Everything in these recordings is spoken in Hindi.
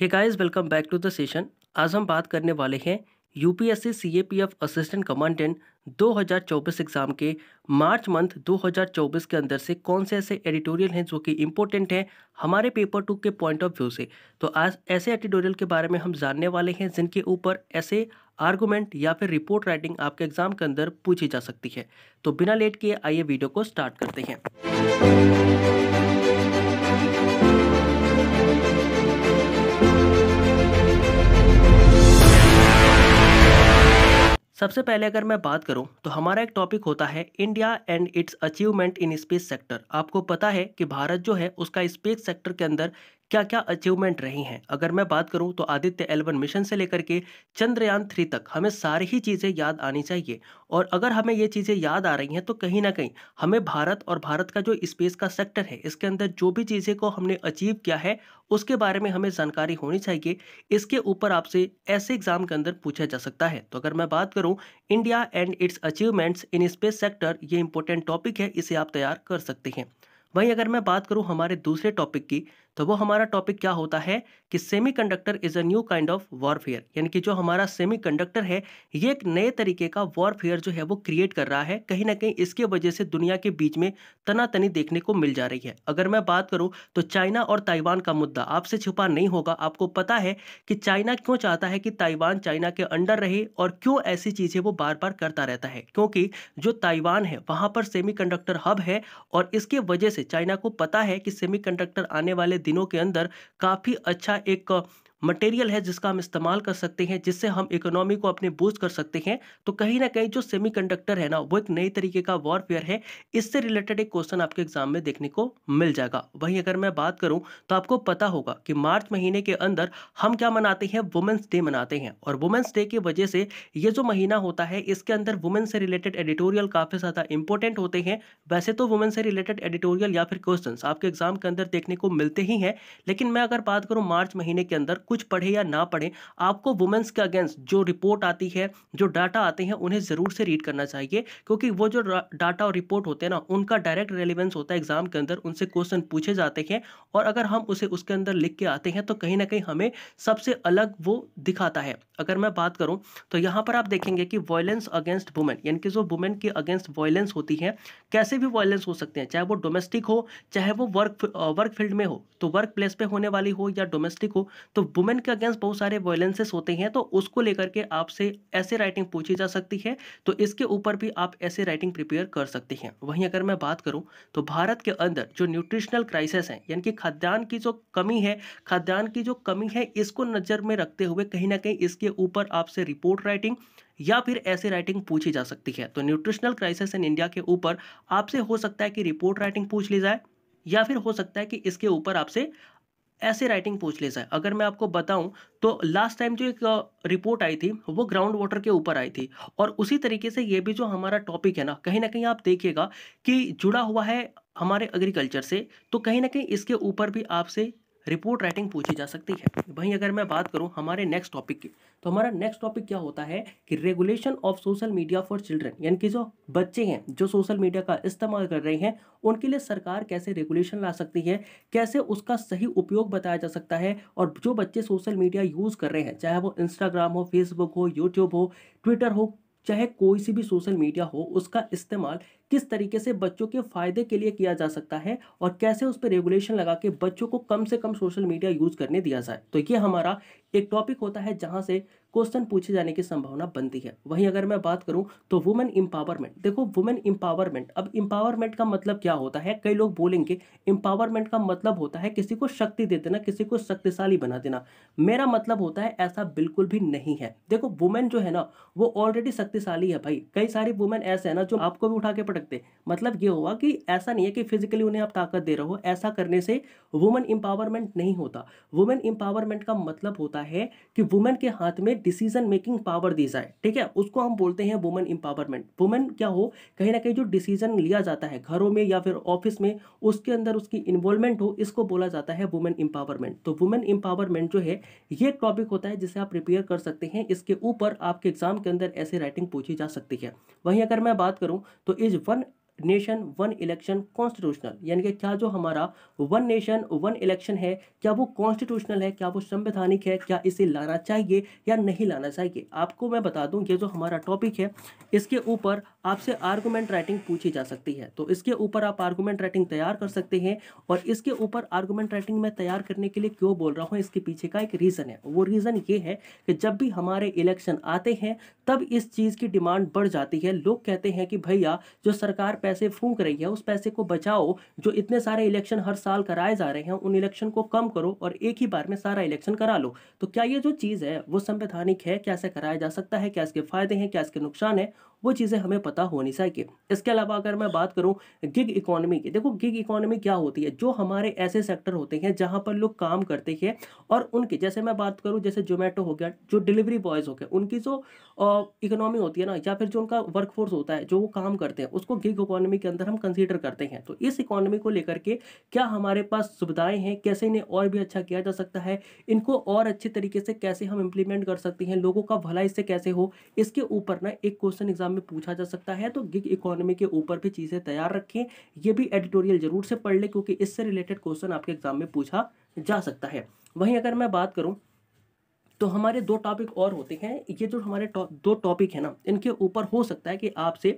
hey guys welcome back to the session आज हम बात करने वाले हैं UPSC CAPF assistant commandant 2024 exam के मार्च मंथ 2024 के अंदर से कौन से ऐसे एडिटोरियल हैं जो कि इम्पोर्टेंट हैं हमारे पेपर टू के पॉइंट ऑफ व्यू से तो आज ऐसे एडिटोरियल के बारे में हम जानने वाले हैं जिनके ऊपर ऐसे आर्गूमेंट या फिर रिपोर्ट राइटिंग आपके एग्ज़ाम के अंदर पूछी जा सकती है तो बिना लेट किए आइए वीडियो को स्टार्ट करते हैं सबसे पहले अगर मैं बात करूं तो हमारा एक टॉपिक होता है India and its achievement in space sector आपको पता है कि भारत जो है उसका स्पेस सेक्टर के अंदर क्या क्या अचीवमेंट रही हैं अगर मैं बात करूं तो आदित्य एलवन मिशन से लेकर के चंद्रयान थ्री तक हमें सारी ही चीज़ें याद आनी चाहिए और अगर हमें ये चीज़ें याद आ रही हैं तो कहीं ना कहीं हमें भारत और भारत का जो स्पेस का सेक्टर है इसके अंदर जो भी चीज़ें को हमने अचीव किया है उसके बारे में हमें जानकारी होनी चाहिए इसके ऊपर आपसे ऐसे एग्जाम के अंदर पूछा जा सकता है तो अगर मैं बात करूँ India and its achievements in space sector ये इंपॉर्टेंट टॉपिक है इसे आप तैयार कर सकते हैं वहीं अगर मैं बात करूं हमारे दूसरे टॉपिक की तो वो हमारा टॉपिक क्या होता है कि semiconductor is a new kind of warfare यानी कि जो हमारा सेमीकंडक्टर है ये एक नए तरीके का वॉरफेयर जो है वो क्रिएट कर रहा है कहीं ना कहीं इसके वजह से दुनिया के बीच में तनातनी देखने को मिल जा रही है अगर मैं बात करूँ तो चाइना और ताइवान का मुद्दा आपसे छुपा नहीं होगा आपको पता है कि चाइना क्यों चाहता है कि ताइवान चाइना के अंडर रहे और क्यों ऐसी चीज़ें वो बार बार करता रहता है क्योंकि जो ताइवान है वहाँ पर सेमी हब है और इसके वजह से चाइना को पता है कि सेमी आने वाले दिनों के अंदर काफ़ी अच्छा एक मटेरियल है जिसका हम इस्तेमाल कर सकते हैं जिससे हम इकोनॉमी को अपने बूस्ट कर सकते हैं तो कहीं ना कहीं जो सेमीकंडक्टर है ना वो एक नई तरीके का वॉरफेयर है इससे रिलेटेड एक क्वेश्चन आपके एग्जाम में देखने को मिल जाएगा वहीं अगर मैं बात करूं तो आपको पता होगा कि मार्च महीने के अंदर हम क्या मनाते हैं वुमेंस डे मनाते हैं और वुमेंस डे की वजह से ये जो महीना होता है इसके अंदर वुमेन से रिलेटेड एडिटोरियल काफ़ी ज़्यादा इंपॉर्टेंट होते हैं वैसे तो वुमेन से रिलेटेड एडिटोरियल या फिर क्वेश्चन आपके एग्जाम के अंदर देखने को मिलते ही हैं लेकिन मैं अगर बात करूँ मार्च महीने के अंदर कुछ पढ़े या ना पढ़े आपको वुमेंस के अगेंस्ट जो रिपोर्ट आती है जो डाटा आते हैं उन्हें ज़रूर से रीड करना चाहिए क्योंकि वो जो डाटा और रिपोर्ट होते हैं ना उनका डायरेक्ट रेलिवेंस होता है एग्जाम के अंदर उनसे क्वेश्चन पूछे जाते हैं और अगर हम उसे उसके अंदर लिख के आते हैं तो कहीं ना कहीं हमें सबसे अलग वो दिखाता है अगर मैं बात करूँ तो यहाँ पर आप देखेंगे कि वायलेंस अगेंस्ट वुमेन यानी कि जो वुमेन के अगेंस्ट वॉयलेंस होती है कैसे भी वायलेंस हो सकते हैं चाहे वो डोमेस्टिक हो चाहे वो वर्क वर्क फील्ड में हो तो वर्क प्लेस पे होने वाली हो या डोमेस्टिक हो तो वुमेन के अगेंस्ट बहुत सारे वायलेंसेस होते हैं तो उसको लेकर के आपसे ऐसे राइटिंग पूछी जा सकती है तो इसके ऊपर भी आप ऐसे राइटिंग प्रिपेयर कर सकती हैं वहीं अगर मैं बात करूँ तो भारत के अंदर जो न्यूट्रिशनल क्राइसिस है यानी कि खाद्यान्न की जो कमी है खाद्यान्न की जो कमी है इसको नज़र में रखते हुए कहीं ना कहीं इसके ऊपर आपसे रिपोर्ट राइटिंग या फिर ऐसे राइटिंग पूछी जा सकती है तो न्यूट्रिशनल क्राइसिस इन इंडिया के ऊपर आपसे हो सकता है कि रिपोर्ट राइटिंग पूछ ली जाए या फिर हो सकता है कि इसके ऊपर आपसे ऐसे राइटिंग पूछ ले जाए अगर मैं आपको बताऊं तो लास्ट टाइम जो एक रिपोर्ट आई थी वो ग्राउंड वाटर के ऊपर आई थी और उसी तरीके से ये भी जो हमारा टॉपिक है ना कहीं ना कहीं आप देखिएगा कि जुड़ा हुआ है हमारे एग्रीकल्चर से तो कहीं ना कहीं इसके ऊपर भी आपसे रिपोर्ट राइटिंग पूछी जा सकती है वहीं अगर मैं बात करूं हमारे नेक्स्ट टॉपिक की तो हमारा नेक्स्ट टॉपिक क्या होता है कि regulation of social media for children यानी कि जो बच्चे हैं जो सोशल मीडिया का इस्तेमाल कर रहे हैं उनके लिए सरकार कैसे रेगुलेशन ला सकती है कैसे उसका सही उपयोग बताया जा सकता है और जो बच्चे सोशल मीडिया यूज़ कर रहे हैं चाहे वो इंस्टाग्राम हो फेसबुक हो यूट्यूब हो ट्विटर हो चाहे कोई सी भी सोशल मीडिया हो उसका इस्तेमाल किस तरीके से बच्चों के फायदे के लिए किया जा सकता है और कैसे उस पर रेगुलेशन लगा के बच्चों को कम से कम सोशल मीडिया यूज करने दिया जाए तो ये हमारा एक टॉपिक होता है जहाँ से क्वेश्चन पूछे जाने की संभावना बनती है वहीं अगर मैं बात करूं तो वुमेन इंपावरमेंट देखो वुमेन इंपावरमेंट अब इंपावरमेंट का मतलब क्या होता है कई लोग बोलेंगे एम्पावरमेंट का मतलब होता है किसी को शक्ति दे देना किसी को शक्तिशाली बना देना मेरा मतलब होता है ऐसा बिल्कुल भी नहीं है देखो वुमेन जो है ना वो ऑलरेडी शक्तिशाली है भाई कई सारी वुमेन ऐसे है ना जो आपको भी उठा के रखते मतलब ये हुआ कि ऐसा नहीं है कि फिजिकली उन्हें आप ताकत दे रहे हो ऐसा करने से वुमेन एम्पावरमेंट नहीं होता वुमेन एम्पावरमेंट का मतलब होता है कि वुमेन के हाथ में डिसीजन मेकिंग पावर दी जाए ठीक है उसको हम बोलते हैं वुमेन एम्पावरमेंट वुमेन क्या हो कहीं ना कहीं जो डिसीजन लिया जाता है घरों में या फिर ऑफिस में उसके अंदर उसकी इन्वॉल्वमेंट हो इसको बोला जाता है वुमेन एम्पावरमेंट तो वुमेन एम्पावरमेंट जो है ये टॉपिक होता है जिसे आप प्रिपेयर कर सकते हैं इसके ऊपर आपके एग्जाम के अंदर ऐसे राइटिंग पूछी जा सकती है वहीं अगर मैं बात करूं तो is one nation one election constitutional यानी कि क्या जो हमारा वन नेशन वन इलेक्शन है क्या वो कॉन्स्टिट्यूशनल है क्या वो संवैधानिक है क्या इसे लाना चाहिए या नहीं लाना चाहिए आपको मैं बता दूं ये जो हमारा टॉपिक है इसके ऊपर आपसे आर्गूमेंट राइटिंग पूछी जा सकती है तो इसके ऊपर आप आर्गूमेंट राइटिंग तैयार कर सकते हैं और इसके ऊपर आर्गूमेंट राइटिंग मैं तैयार करने के लिए क्यों बोल रहा हूँ इसके पीछे का एक रीज़न है वो रीज़न ये है कि जब भी हमारे इलेक्शन आते हैं तब इस चीज़ की डिमांड बढ़ जाती है लोग कहते हैं कि भैया जो सरकार पैसे फूंक रही है उस पैसे को बचाओ जो इतने सारे इलेक्शन हर साल कराए जा रहे हैं उन इलेक्शन को कम करो और एक ही बार में सारा इलेक्शन करा लो तो क्या ये जो चीज़ है वो संवैधानिक है कैसे कराया जा सकता है क्या इसके फायदे हैं क्या इसके नुकसान है वो चीज़ें हमें पता होनी चाहिए इसके अलावा अगर मैं बात करूँ गिग इकोनॉमी की देखो गिग इकोनॉमी क्या होती है जो हमारे ऐसे सेक्टर होते हैं जहाँ पर लोग काम करते हैं और उनके जैसे मैं बात करूँ जैसे जोमेटो हो गया जो डिलीवरी बॉयज़ हो गया उनकी जो इकोनॉमी होती है ना या फिर जो उनका वर्क होता है जो वो काम करते हैं उसको गिग इकोनॉमी के अंदर हम कंसिडर करते हैं तो इस इकोनॉमी को लेकर के क्या हमारे पास सुविधाएँ हैं कैसे इन्हें और भी अच्छा किया जा सकता है इनको और अच्छे तरीके से कैसे हम इम्प्लीमेंट कर सकते हैं लोगों का भला इससे कैसे हो इसके ऊपर ना एक क्वेश्चन एग्जाम एग्जाम में पूछा जा सकता है तो गिग इकोनॉमी के ऊपर भी चीज़ें तैयार रखें ये भी एडिटोरियल जरूर से पढ़ लें क्योंकि इससे रिलेटेड क्वेश्चन आपके एग्जाम में पूछा जा सकता है वहीं अगर मैं बात करूँ तो हमारे दो टॉपिक और होते हैं ये जो हमारे दो टॉपिक है ना इनके ऊपर हो सकता है कि आपसे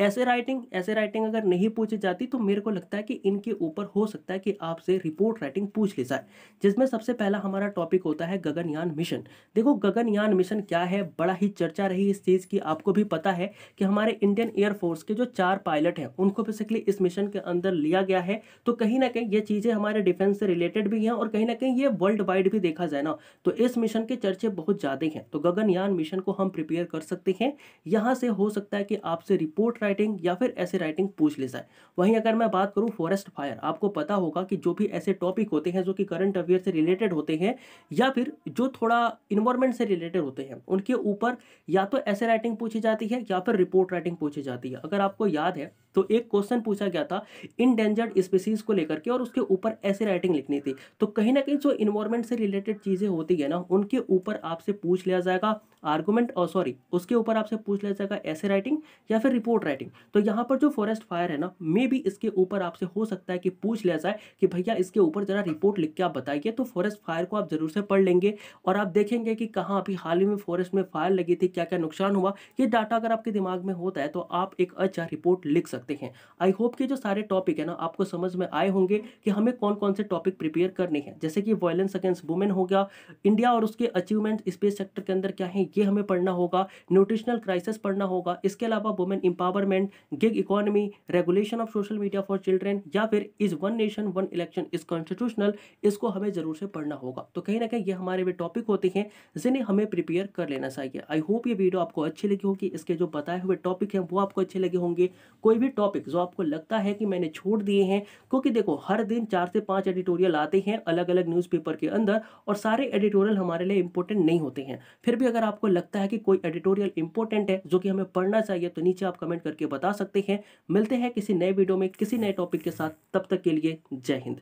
ऐसे राइटिंग ऐसे राइटिंग अगर नहीं पूछी जाती तो मेरे को लगता है कि इनके ऊपर हो सकता है कि आपसे रिपोर्ट राइटिंग पूछ ली जाए जिसमें सबसे पहला हमारा टॉपिक होता है गगनयान मिशन देखो गगनयान मिशन क्या है बड़ा ही चर्चा रही इस चीज़ की आपको भी पता है कि हमारे इंडियन एयरफोर्स के जो चार पायलट हैं उनको बेसिकली इस मिशन के अंदर लिया गया है तो कहीं ना कहीं ये चीज़ें हमारे डिफेंस से रिलेटेड भी हैं और कहीं ना कहीं ये वर्ल्ड वाइड भी देखा जाए ना तो इस मिशन के चर्चे बहुत ज़्यादा हैं तो गगनयान मिशन को हम प्रिपेयर कर सकते हैं यहाँ से हो सकता है कि आपसे रिपोर्ट राइटिंग या फिर ऐसे राइटिंग पूछ ले जाए वहीं अगर मैं बात करूँ फॉरेस्ट फायर आपको पता होगा कि जो भी ऐसे टॉपिक होते हैं जो कि करंट अफेयर से रिलेटेड होते हैं या फिर जो थोड़ा इन्वायरमेंट से रिलेटेड होते हैं उनके ऊपर या तो ऐसे राइटिंग पूछी जाती है या फिर रिपोर्ट राइटिंग पूछी जाती है अगर आपको याद है तो एक क्वेश्चन पूछा गया था इनडेंजर्ड स्पीसीज को लेकर के और उसके ऊपर ऐसे राइटिंग लिखनी थी तो कहीं ना कहीं जो इन्वायरमेंट से रिलेटेड चीज़ें होती है ना उनके ऊपर आपसे पूछ लिया जाएगा आर्गूमेंट और सॉरी उसके ऊपर आपसे पूछ लिया जाएगा ऐसे राइटिंग या फिर रिपोर्ट राइटिंग फाइटिंग तो यहाँ पर जो फॉरेस्ट फायर है ना मे भी इसके ऊपर आपसे हो सकता है कि पूछ लिया जाए कि भैया इसके ऊपर जरा रिपोर्ट लिख के आप बताइए तो फॉरेस्ट फायर को आप जरूर से पढ़ लेंगे और आप देखेंगे कि कहाँ अभी हाल ही में फॉरेस्ट में फायर लगी थी क्या क्या नुकसान हुआ ये डाटा अगर आपके दिमाग में होता है तो आप एक अच्छा रिपोर्ट लिख सकते हैं आई होप के जो सारे टॉपिक है ना आपको समझ में आए होंगे कि हमें कौन कौन से टॉपिक प्रिपेयर करने हैं जैसे कि वॉयलेंस अगेंस्ट वुमेन हो गया इंडिया और उसके अचीवमेंट स्पेस सेक्टर के अंदर क्या है ये हमें पढ़ना होगा न्यूट्रिशनल क्राइसिस पढ़ना होगा इसके अलावा women empower government gig economy regulation of social media for children या फिर is one nation one election is constitutional इसको हमें जरूर से पढ़ना होगा तो कहीं ना कहीं ये हमारे वे टॉपिक होते हैं जिन्हें हमें प्रिपेयर कर लेना चाहिए आई होप ये वीडियो आपको अच्छी लगी होगी इसके जो बताए हुए टॉपिक हैं वो आपको अच्छे लगे होंगे कोई भी टॉपिक जो आपको लगता है कि मैंने छोड़ दिए हैं क्योंकि देखो हर दिन चार से पाँच एडिटोरियल आते हैं अलग अलग न्यूज़पेपर के अंदर और सारे एडिटोरियल हमारे लिए इंपॉर्टेंट नहीं होते हैं फिर भी अगर आपको लगता है कि कोई एडिटोरियल इंपॉर्टेंट है जो कि हमें पढ़ना चाहिए तो नीचे आप कमेंट करके बता सकते हैं मिलते हैं किसी नए वीडियो में किसी नए टॉपिक के साथ तब तक के लिए जय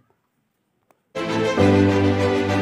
हिंद